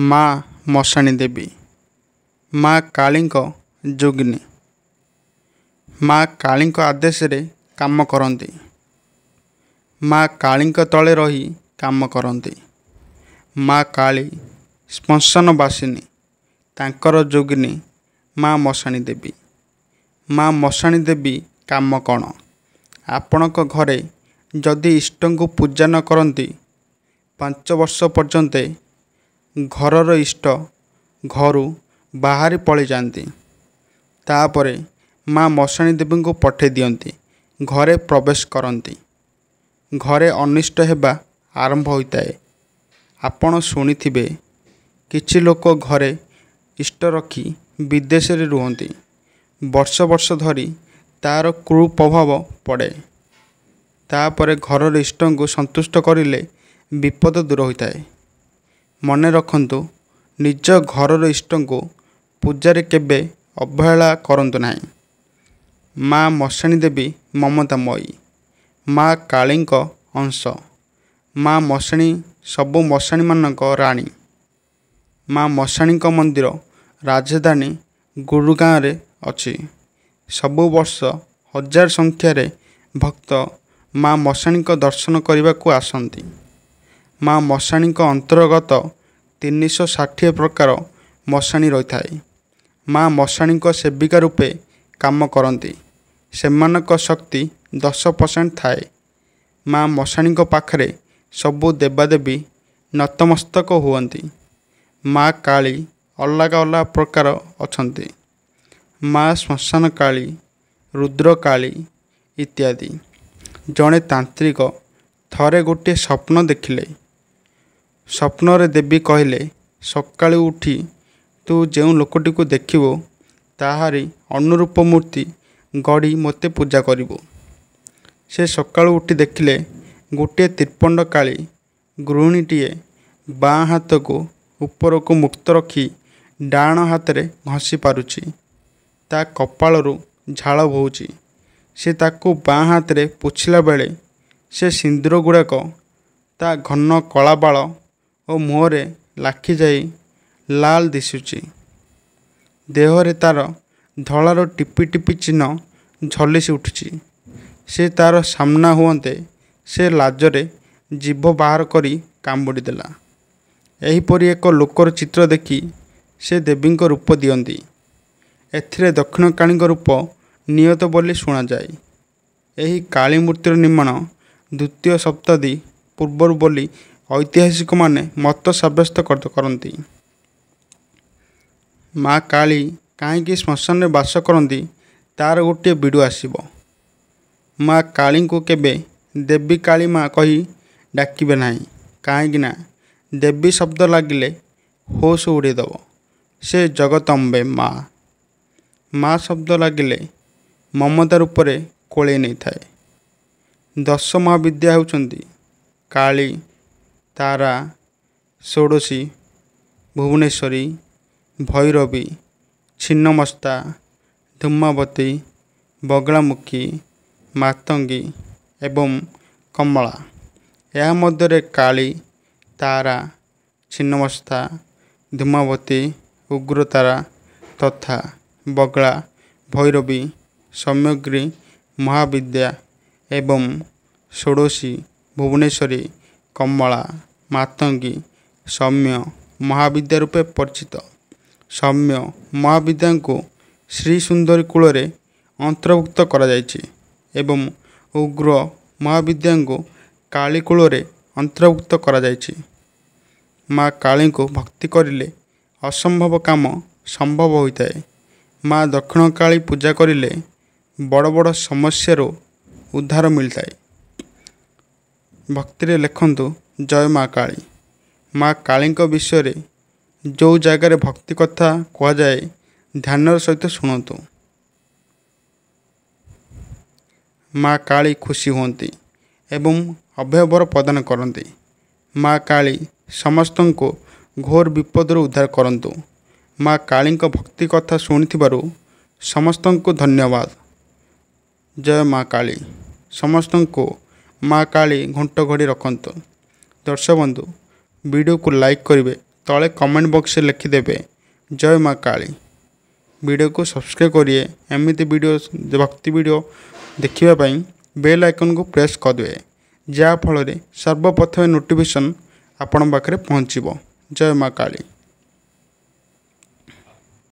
ମା ମଶାଣି ଦେବୀ ମା କାଳୀଙ୍କ ଯୋଗିନୀ ମା କାଳୀଙ୍କ ଆଦେଶରେ କାମ କରନ୍ତି ମା କାଳୀଙ୍କ ତଳେ ରହି କାମ କରନ୍ତି ମା କାଳୀ ଶ୍ମଶାନ ବାସିନୀ ତାଙ୍କର ଯୋଗିନୀ ମା ମଶାଣି ଦେବୀ ମା ମଶାଣି ଦେବୀ କାମ କ'ଣ ଆପଣଙ୍କ ଘରେ ଯଦି ଇଷ୍ଟଙ୍କୁ ପୂଜା ନ କରନ୍ତି ପାଞ୍ଚ ବର୍ଷ ପର୍ଯ୍ୟନ୍ତ ଘରର ଇଷ୍ଟ ଘରୁ ବାହାରି ପଳାଇଯାଆନ୍ତି ତା'ପରେ ମା' ମଶାଣି ଦେବୀଙ୍କୁ ପଠାଇ ଦିଅନ୍ତି ଘରେ ପ୍ରବେଶ କରନ୍ତି ଘରେ ଅନିଷ୍ଟ ହେବା ଆରମ୍ଭ ହୋଇଥାଏ ଆପଣ ଶୁଣିଥିବେ କିଛି ଲୋକ ଘରେ ଇଷ୍ଟ ରଖି ବିଦେଶରେ ରୁହନ୍ତି ବର୍ଷ ବର୍ଷ ଧରି ତା'ର କୁପ୍ରଭାବ ପଡ଼େ ତା'ପରେ ଘରର ଇଷ୍ଟଙ୍କୁ ସନ୍ତୁଷ୍ଟ କରିଲେ ବିପଦ ଦୂର ହୋଇଥାଏ ମନେ ରଖନ୍ତୁ ନିଜ ଘରର ଇଷ୍ଟଙ୍କୁ ପୂଜାରେ କେବେ ଅବହେଳା କରନ୍ତୁ ନାହିଁ ମା ମଶାଣୀ ଦେବୀ ମମତା ମୟୀ ମା କାଳୀଙ୍କ ଅଂଶ ମା ମଶାଣୀ ସବୁ ମଶାଣୀମାନଙ୍କ ରାଣୀ ମା ମଶାଣୀଙ୍କ ମନ୍ଦିର ରାଜଧାନୀ ଗୁରୁଗାଁରେ ଅଛି ସବୁ ବର୍ଷ ହଜାର ସଂଖ୍ୟାରେ ଭକ୍ତ ମା ମଶାଣୀଙ୍କ ଦର୍ଶନ କରିବାକୁ ଆସନ୍ତି ମା ମଶାଣୀଙ୍କ ଅନ୍ତର୍ଗତ ତିନିଶହ ଷାଠିଏ ପ୍ରକାର ମଶାଣୀ ରହିଥାଏ ମା ମଶାଣୀଙ୍କ ସେବିକା ରୂପେ କାମ କରନ୍ତି ସେମାନଙ୍କ ଶକ୍ତି ଦଶ ପରସେଣ୍ଟ ଥାଏ ମା ମଶାଣୀଙ୍କ ପାଖରେ ସବୁ ଦେବାଦେବୀ ନତମସ୍ତକ ହୁଅନ୍ତି ମା କାଳୀ ଅଲଗା ଅଲଗା ପ୍ରକାର ଅଛନ୍ତି ମା ଶ୍ମଶାନ କାଳୀ ରୁଦ୍ର କାଳୀ ଇତ୍ୟାଦି ଜଣେ ତାନ୍ତ୍ରିକ ଥରେ ଗୋଟିଏ ସ୍ୱପ୍ନ ଦେଖିଲେ ସ୍ୱପ୍ନରେ ଦେବୀ କହିଲେ ସକାଳୁ ଉଠି ତୁ ଯେଉଁ ଲୋକଟିକୁ ଦେଖିବୁ ତାହାରି ଅନୁରୂପ ମୂର୍ତ୍ତି ଗଢ଼ି ମୋତେ ପୂଜା କରିବୁ ସେ ସକାଳୁ ଉଠି ଦେଖିଲେ ଗୋଟିଏ ତ୍ରିପଣ୍ଡ କାଳୀ ଗୃହିଣୀଟିଏ ବାଁ ହାତକୁ ଉପରକୁ ମୁକ୍ତ ରଖି ଡାହାଣ ହାତରେ ଘଷି ପାରୁଛି ତା କପାଳରୁ ଝାଳ ବୋହୁଛି ସେ ତାକୁ ବାଁ ହାତରେ ପୋଛିଲା ବେଳେ ସେ ସିନ୍ଦୁର ଗୁଡ଼ାକ ତା ଘନ କଳାବାଳ ଓ ମୁହଁରେ ଲାଖି ଯାଇ ଲାଲ ଦିଶୁଛି ଦେହରେ ତା'ର ଧଳାର ଟିପି ଟିପି ଚିହ୍ନ ଝଲିସି ଉଠୁଛି ସେ ତା'ର ସାମ୍ନା ହୁଅନ୍ତେ ସେ ଲାଜରେ ଜିଭ ବାହାର କରି କାମୁଡ଼ି ଦେଲା ଏହିପରି ଏକ ଲୋକର ଚିତ୍ର ଦେଖି ସେ ଦେବୀଙ୍କ ରୂପ ଦିଅନ୍ତି ଏଥିରେ ଦକ୍ଷିଣକାଳୀଙ୍କ ରୂପ ନିୟତ ବୋଲି ଶୁଣାଯାଏ ଏହି କାଳୀ ମୂର୍ତ୍ତିର ନିର୍ମାଣ ଦ୍ୱିତୀୟ ଶତାବ୍ଦୀ ପୂର୍ବରୁ ବୋଲି ଐତିହାସିକମାନେ ମତ ସାବ୍ୟସ୍ତ କରନ୍ତି ମା କାଳୀ କାହିଁକି ଶ୍ମଶାନରେ ବାସ କରନ୍ତି ତା'ର ଗୋଟିଏ ବିଡ଼ୁ ଆସିବ ମା କାଳୀଙ୍କୁ କେବେ ଦେବୀ କାଳୀ ମା କହି ଡାକିବେ ନାହିଁ କାହିଁକିନା ଦେବୀ ଶବ୍ଦ ଲାଗିଲେ ହୋସ ଉଡ଼େଇଦେବ ସେ ଜଗତମ୍ବେ ମା ମା ଶବ୍ଦ ଲାଗିଲେ ମମତା ରୂପରେ କୋଳେଇ ନେଇଥାଏ ଦଶ ମହାବିଦ୍ୟା ହେଉଛନ୍ତି କାଳୀ ତାରା ଷୋଡ଼ଶୀ ଭୁବନେଶ୍ୱରୀ ଭୈରବୀ ଛିନ୍ନମସ୍ତା ଧୂମାବତୀ ବଗଳାମୁଖୀ ମାତଙ୍ଗୀ ଏବଂ କମଳା ଏହା ମଧ୍ୟରେ କାଳୀ ତାରା ଛିନ୍ନମସ୍ତା ଧୂମାବତୀ ଉଗ୍ରତାରା ତଥା ବଗଳା ଭୈରବୀ ସମଗ୍ରୀ ମହାବିଦ୍ୟା ଏବଂ ଷୋଡ଼ଶୀ ଭୁବନେଶ୍ୱରୀ କମଳା ମାତଙ୍ଗୀ ସୌମ୍ୟ ମହାବିଦ୍ୟା ରୂପେ ପରିଚିତ ସୌମ୍ୟ ମହାବିଦ୍ୟାଙ୍କୁ ଶ୍ରୀ ସୁନ୍ଦରୀ କୂଳରେ ଅନ୍ତର୍ଭୁକ୍ତ କରାଯାଇଛି ଏବଂ ଉଗ୍ର ମହାବିଦ୍ୟାଙ୍କୁ କାଳୀ କୂଳରେ ଅନ୍ତର୍ଭୁକ୍ତ କରାଯାଇଛି ମା କାଳୀଙ୍କୁ ଭକ୍ତି କରିଲେ ଅସମ୍ଭବ କାମ ସମ୍ଭବ ହୋଇଥାଏ ମା ଦକ୍ଷିଣ କାଳୀ ପୂଜା କରିଲେ ବଡ଼ ବଡ଼ ସମସ୍ୟାରୁ ଉଦ୍ଧାର ମିଳିଥାଏ ଭକ୍ତିରେ ଲେଖନ୍ତୁ ଜୟ ମା କାଳୀ ମା କାଳୀଙ୍କ ବିଷୟରେ ଯେଉଁ ଜାଗାରେ ଭକ୍ତି କଥା କୁହାଯାଏ ଧ୍ୟାନର ସହିତ ଶୁଣନ୍ତୁ ମା କାଳୀ ଖୁସି ହୁଅନ୍ତି ଏବଂ ଅଭୟବର ପ୍ରଦାନ କରନ୍ତି ମା କାଳୀ ସମସ୍ତଙ୍କୁ ଘୋର ବିପଦରୁ ଉଦ୍ଧାର କରନ୍ତୁ ମା କାଳୀଙ୍କ ଭକ୍ତି କଥା ଶୁଣିଥିବାରୁ ସମସ୍ତଙ୍କୁ ଧନ୍ୟବାଦ ଜୟ ମା କାଳୀ ସମସ୍ତଙ୍କୁ ମା କାଳୀ ଘଣ୍ଟ ଘଡ଼ି ରଖନ୍ତୁ ଦର୍ଶକ ବନ୍ଧୁ ଭିଡ଼ିଓକୁ ଲାଇକ୍ କରିବେ ତଳେ କମେଣ୍ଟ ବକ୍ସରେ ଲେଖିଦେବେ ଜୟ ମା କାଳୀ ଭିଡ଼ିଓକୁ ସବସ୍କ୍ରାଇବ୍ କରିବେ ଏମିତି ଭିଡ଼ିଓ ଭକ୍ତି ଭିଡ଼ିଓ ଦେଖିବା ପାଇଁ ବେଲ୍ ଆଇକନ୍କୁ ପ୍ରେସ୍ କରିଦେବେ ଯାହାଫଳରେ ସର୍ବପ୍ରଥମେ ନୋଟିଫିକେସନ୍ ଆପଣଙ୍କ ପାଖରେ ପହଞ୍ଚିବ ଜୟ ମା କାଳୀ